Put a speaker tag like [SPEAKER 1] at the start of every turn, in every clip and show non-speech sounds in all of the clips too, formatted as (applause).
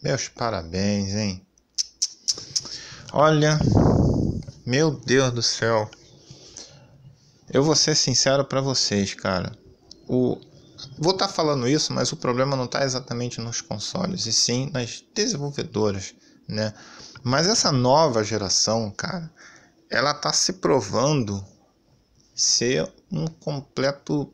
[SPEAKER 1] Meus parabéns, hein? Olha, meu Deus do céu. Eu vou ser sincero para vocês, cara. O vou estar tá falando isso, mas o problema não está exatamente nos consoles, e sim nas desenvolvedoras, né? Mas essa nova geração, cara, ela está se provando ser um completo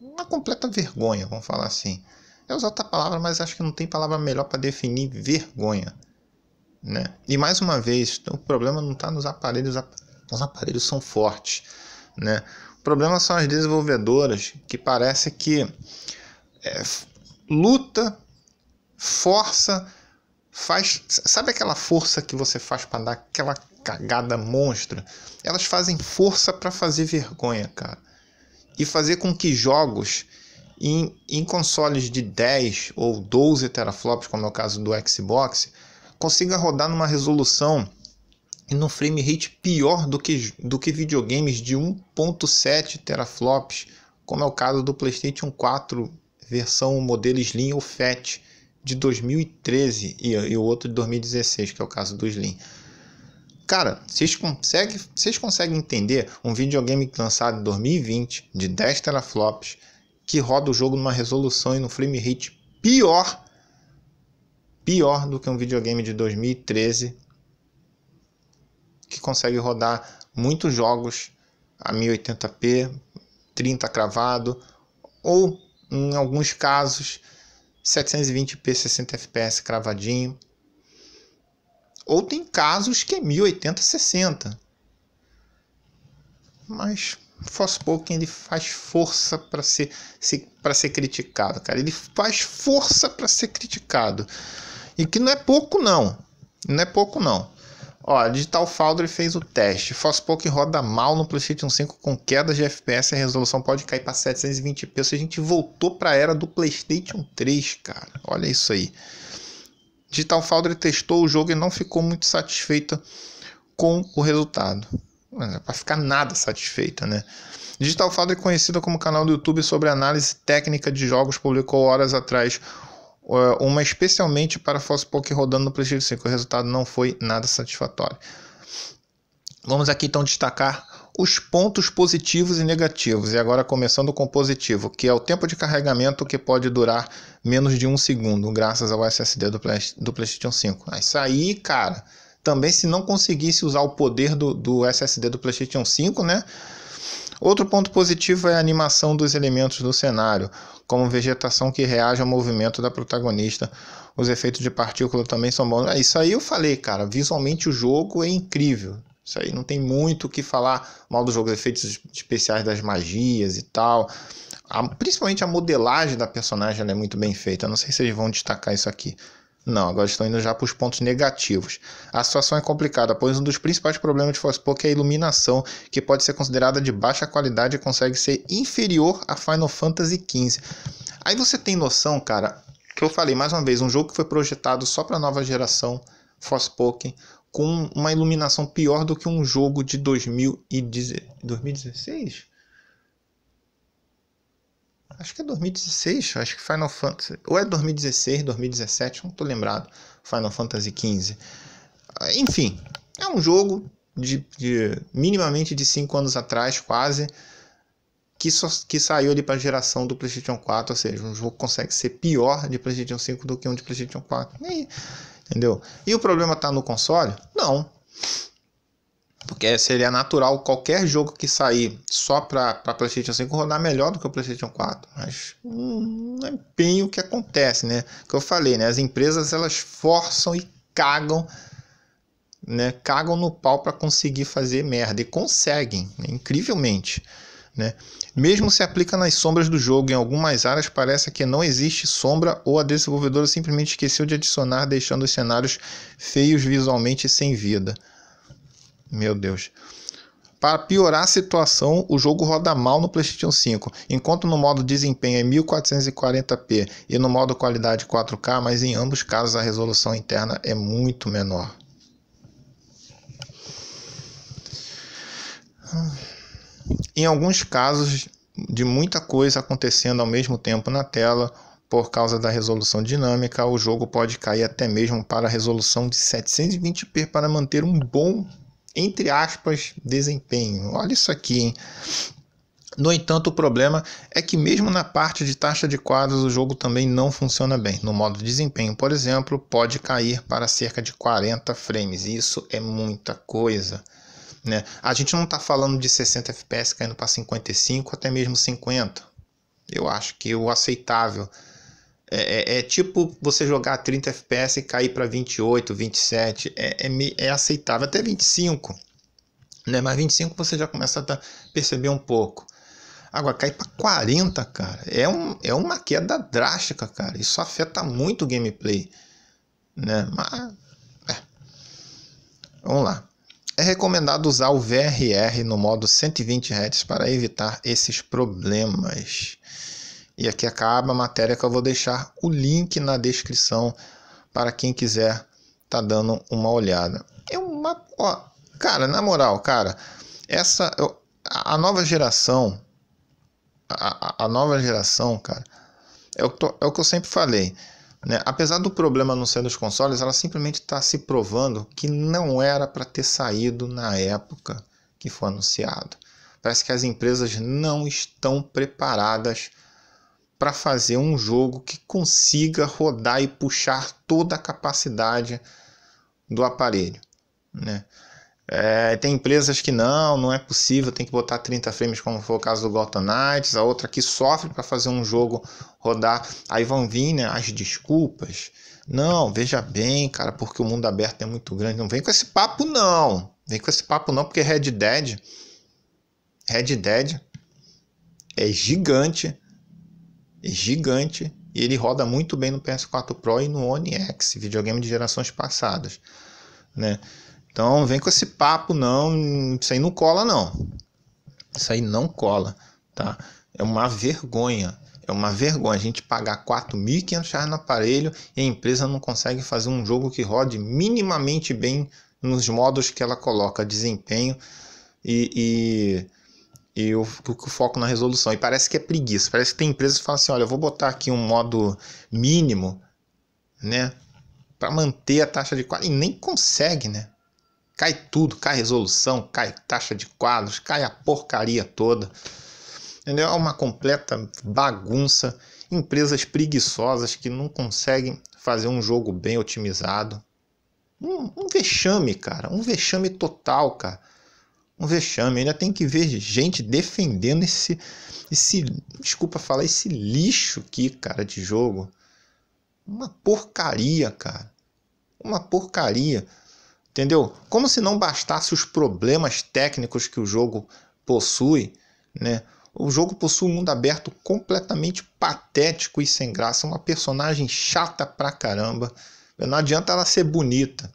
[SPEAKER 1] uma completa vergonha, vamos falar assim é usar outra palavra, mas acho que não tem palavra melhor para definir vergonha. Né? E mais uma vez, o problema não está nos aparelhos, os aparelhos são fortes. Né? O problema são as desenvolvedoras que parece que é, luta, força, faz. Sabe aquela força que você faz para dar aquela cagada monstra? Elas fazem força para fazer vergonha, cara. E fazer com que jogos em, em consoles de 10 ou 12 teraflops, como é o caso do Xbox, consiga rodar numa resolução e num frame rate pior do que, do que videogames de 1.7 teraflops, como é o caso do PlayStation 4 versão modelo Slim ou Fat de 2013 e, e o outro de 2016, que é o caso do Slim. Cara, vocês conseguem, vocês conseguem entender um videogame lançado em 2020 de 10 teraflops que roda o jogo numa resolução e no frame rate pior, pior do que um videogame de 2013 que consegue rodar muitos jogos a 1080p, 30 cravado ou em alguns casos 720p 60 fps cravadinho. Ou tem casos que é 1080 60. Mas Forspoken ele faz força para ser, para ser criticado, cara. Ele faz força para ser criticado. E que não é pouco não. Não é pouco não. Ó, Digital Foundry fez o teste. Forspoken roda mal no PlayStation 5 com queda de FPS e a resolução pode cair para 720p. Ou seja, a gente voltou para a era do PlayStation 3, cara. Olha isso aí. Digital Foundry testou o jogo e não ficou muito satisfeita com o resultado mano, é pra ficar nada satisfeita, né? Digital Foundry é conhecida como canal do YouTube sobre análise técnica de jogos, publicou horas atrás uma especialmente para Poker rodando no PlayStation 5. O resultado não foi nada satisfatório. Vamos aqui então destacar os pontos positivos e negativos. E agora começando com o positivo, que é o tempo de carregamento que pode durar menos de um segundo, graças ao SSD do PlayStation 5. Isso aí, cara também se não conseguisse usar o poder do, do SSD do PlayStation 5, né? Outro ponto positivo é a animação dos elementos do cenário, como vegetação que reage ao movimento da protagonista. Os efeitos de partícula também são bons. É, isso aí eu falei, cara. Visualmente o jogo é incrível. Isso aí não tem muito o que falar mal do jogo, efeitos especiais das magias e tal. A, principalmente a modelagem da personagem é muito bem feita. Não sei se vocês vão destacar isso aqui. Não, agora estão indo já para os pontos negativos. A situação é complicada, pois um dos principais problemas de Forspoken é a iluminação, que pode ser considerada de baixa qualidade e consegue ser inferior a Final Fantasy XV. Aí você tem noção, cara, que eu falei mais uma vez, um jogo que foi projetado só para nova geração, Forspoken, com uma iluminação pior do que um jogo de 2016? Acho que é 2016, acho que Final Fantasy. Ou é 2016, 2017, não tô lembrado. Final Fantasy XV. Enfim, é um jogo de, de minimamente de 5 anos atrás, quase, que, só, que saiu ali para a geração do PlayStation 4. Ou seja, um jogo consegue ser pior de PlayStation 5 do que um de PlayStation 4. E, entendeu? E o problema tá no console? Não. Porque seria natural qualquer jogo que sair só para PlayStation 5 rodar melhor do que o PlayStation 4. Mas hum, é bem o que acontece, né? Que eu falei, né? As empresas elas forçam e cagam, né? Cagam no pau para conseguir fazer merda e conseguem, né? incrivelmente, né? Mesmo se aplica nas sombras do jogo, em algumas áreas parece que não existe sombra ou a desenvolvedora simplesmente esqueceu de adicionar, deixando os cenários feios visualmente sem vida. Meu Deus. Para piorar a situação, o jogo roda mal no PlayStation 5. Enquanto no modo desempenho é 1440p e no modo qualidade 4K, mas em ambos casos a resolução interna é muito menor. Em alguns casos de muita coisa acontecendo ao mesmo tempo na tela, por causa da resolução dinâmica, o jogo pode cair até mesmo para a resolução de 720p para manter um bom entre aspas, desempenho. Olha isso aqui, hein? No entanto, o problema é que, mesmo na parte de taxa de quadros, o jogo também não funciona bem. No modo desempenho, por exemplo, pode cair para cerca de 40 frames. Isso é muita coisa. Né? A gente não está falando de 60 FPS caindo para 55, até mesmo 50. Eu acho que o aceitável é, é, é, tipo você jogar 30 FPS e cair para 28, 27. É, é, é aceitável, até 25. Né? Mas 25 você já começa a perceber um pouco. Agora, cair para 40, cara, é, um, é uma queda drástica, cara. Isso afeta muito o gameplay. Né? Mas. É. Vamos lá. É recomendado usar o VRR no modo 120 Hz para evitar esses problemas. E aqui acaba a matéria que eu vou deixar o link na descrição para quem quiser tá dando uma olhada. É uma, ó, cara, na moral, cara, essa eu, a nova geração a, a, nova geração, cara, é o, é o que eu sempre falei. Né? Apesar do problema não ser dos consoles, ela simplesmente está se provando que não era para ter saído na época que foi anunciado. Parece que as empresas não estão preparadas para fazer um jogo que consiga rodar e puxar toda a capacidade do aparelho. Né? É, tem empresas que não, não é possível, tem que botar 30 frames, como foi o caso do Gotham Knights, a outra que sofre para fazer um jogo rodar. Aí vão vir né, as desculpas. Não, veja bem, cara, porque o mundo aberto é muito grande. Não vem com esse papo, não. Vem com esse papo, não, porque Red Dead. Red Dead é gigante gigante e ele roda muito bem no PS4 Pro e no One X, videogame de gerações passadas, né? Então, vem com esse papo não, isso aí não cola não. Isso aí não cola, tá? É uma vergonha. É uma vergonha a gente pagar 4.500 reais no aparelho e a empresa não consegue fazer um jogo que rode minimamente bem nos modos que ela coloca, desempenho e, e eu fico foco na resolução. E parece que é preguiça. Parece que tem empresas que falam assim: olha, eu vou botar aqui um modo mínimo, né? Para manter a taxa de quadro. E nem consegue, né? Cai tudo, cai resolução, cai taxa de quadros, cai a porcaria toda. Entendeu? É uma completa bagunça. Empresas preguiçosas que não conseguem fazer um jogo bem otimizado. Um, um vexame, cara. Um vexame total, cara um vexame. Ainda tem que ver gente defendendo esse, esse, desculpa falar, esse lixo aqui, cara, de jogo. Uma porcaria, cara. Uma porcaria. Entendeu? Como se não bastasse os problemas técnicos que o jogo possui, né? O jogo possui um mundo aberto completamente patético e sem graça, uma personagem chata pra caramba. Não adianta ela ser bonita,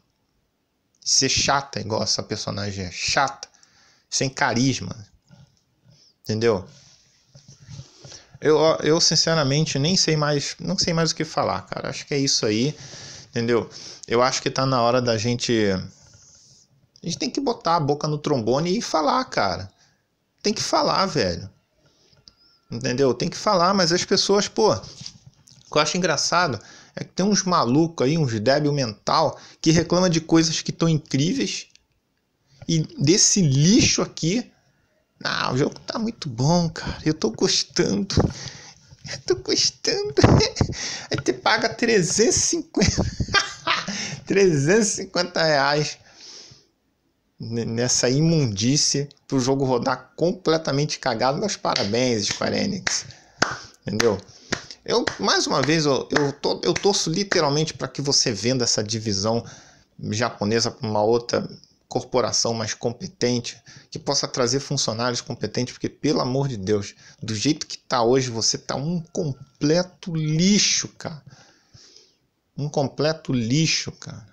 [SPEAKER 1] ser chata igual essa personagem é chata sem carisma. Entendeu? Eu, eu sinceramente nem sei mais, não sei mais o que falar, cara. Acho que é isso aí, entendeu? Eu acho que tá na hora da gente a gente tem que botar a boca no trombone e falar, cara. Tem que falar, velho. Entendeu? Tem que falar, mas as pessoas, pô, o que eu acho engraçado é que tem uns malucos aí, uns débil mental, que reclama de coisas que estão incríveis e desse lixo aqui. Ah, o jogo tá muito bom, cara. Eu tô gostando. Eu tô gostando. Aí (laughs) você paga 350, 350 (laughs) reais nessa imundícia para o jogo rodar completamente cagado. Meus parabéns, Square Enix. Entendeu? Eu, mais uma vez, eu, eu, to, eu torço literalmente para que você venda essa divisão japonesa para uma outra corporação mais competente, que possa trazer funcionários competentes, porque pelo amor de Deus, do jeito que tá hoje, você tá um completo lixo, cara. Um completo lixo, cara.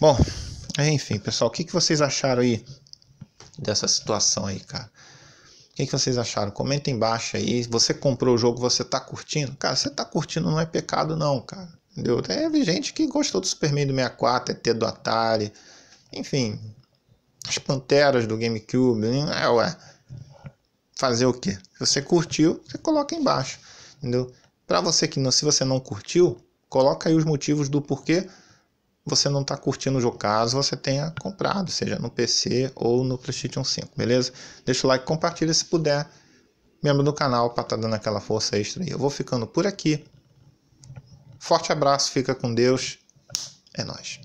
[SPEAKER 1] Bom, enfim, pessoal, o que, que vocês acharam aí dessa situação aí, cara? O que, que vocês acharam? Comenta embaixo aí. Você comprou o jogo, você tá curtindo? Cara, você tá curtindo não é pecado não, cara. Entendeu? Teve gente que gostou do Superman do 64, ET do Atari, enfim, as panteras do GameCube, é ué. Fazer o que Se você curtiu, você coloca embaixo, entendeu? Para você que não, se você não curtiu, coloca aí os motivos do porquê você não está curtindo o jogo, caso você tenha comprado, seja no PC ou no PlayStation 5, beleza? Deixa o like, compartilha se puder. Membro do canal para estar tá dando aquela força extra aí. Eu vou ficando por aqui. Forte abraço, fica com Deus. É nóis.